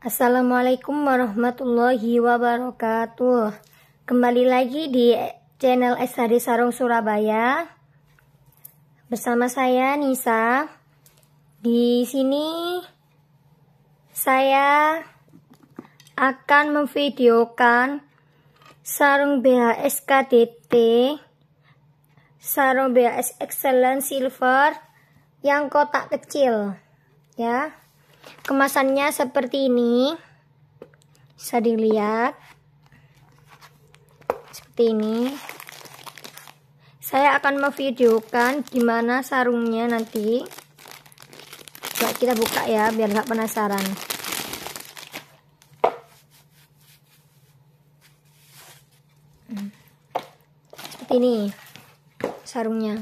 Assalamualaikum warahmatullahi wabarakatuh. Kembali lagi di channel SHD Sarung Surabaya. Bersama saya Nisa. Di sini saya akan memvideokan sarung BH SKDT, sarung BHS Excellent Silver yang kotak kecil, ya. Kemasannya seperti ini. Bisa dilihat. Seperti ini. Saya akan memvideokan gimana sarungnya nanti. Coba kita buka ya biar nggak penasaran. Hmm. Seperti ini sarungnya.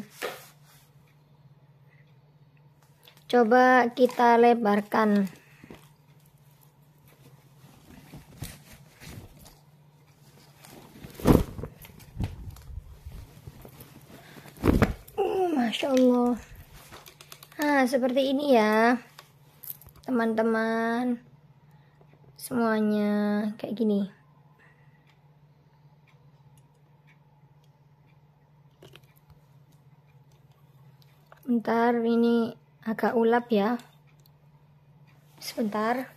Coba kita lebarkan. Uh, Masya Allah. Nah, seperti ini ya. Teman-teman. Semuanya kayak gini. Ntar ini agak ulap ya sebentar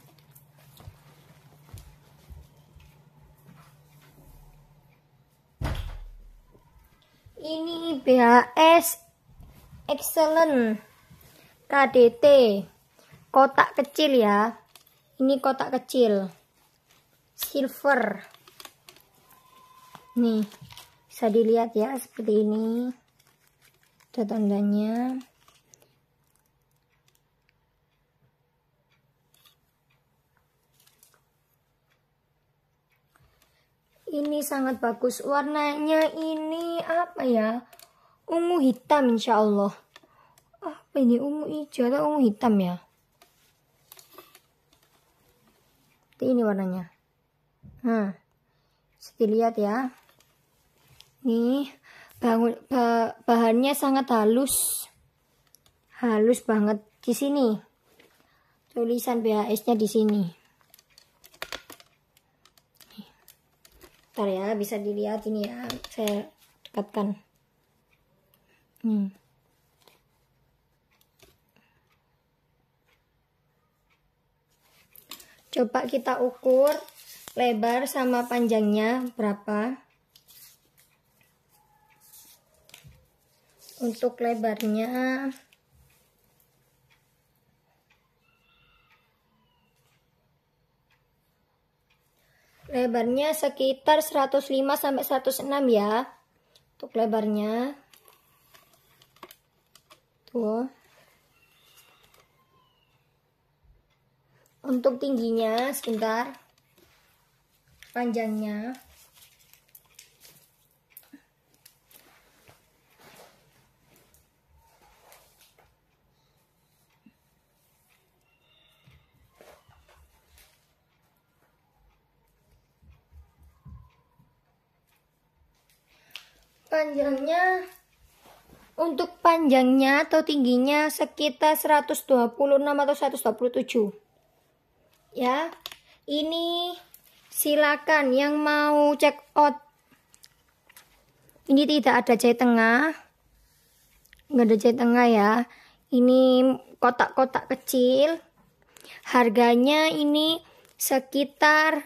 ini BHS excellent KDT kotak kecil ya ini kotak kecil silver nih bisa dilihat ya seperti ini ada tandanya Ini sangat bagus. Warnanya ini apa ya? Ungu hitam insya Allah. Apa ini? Ungu hijau atau ungu hitam ya? Ini warnanya. Nah, bisa dilihat ya. Nih, bangun, bah, bahannya sangat halus. Halus banget di sini. Tulisan BHS-nya di sini. Ntar ya, bisa dilihat ini ya. Saya dekatkan. Hmm. Coba kita ukur lebar sama panjangnya berapa. Untuk lebarnya Lebarnya sekitar 105 sampai 106 ya. Untuk lebarnya. Tuh. Untuk tingginya sebentar. Panjangnya Panjangnya untuk panjangnya atau tingginya sekitar 126 atau 127. Ya. Ini silakan yang mau check out. Ini tidak ada jahit tengah. Enggak ada jahit tengah ya. Ini kotak-kotak kecil. Harganya ini sekitar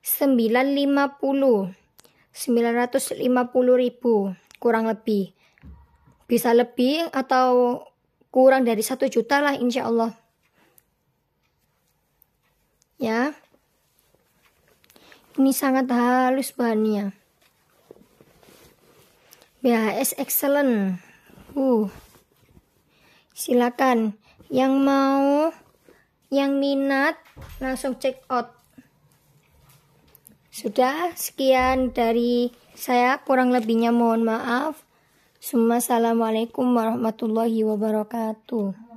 950 950 ribu kurang lebih bisa lebih atau kurang dari satu juta lah insya Allah ya ini sangat halus bahannya BHS excellent uh silakan yang mau yang minat langsung check out sudah sekian dari saya, kurang lebihnya mohon maaf. Assalamualaikum warahmatullahi wabarakatuh.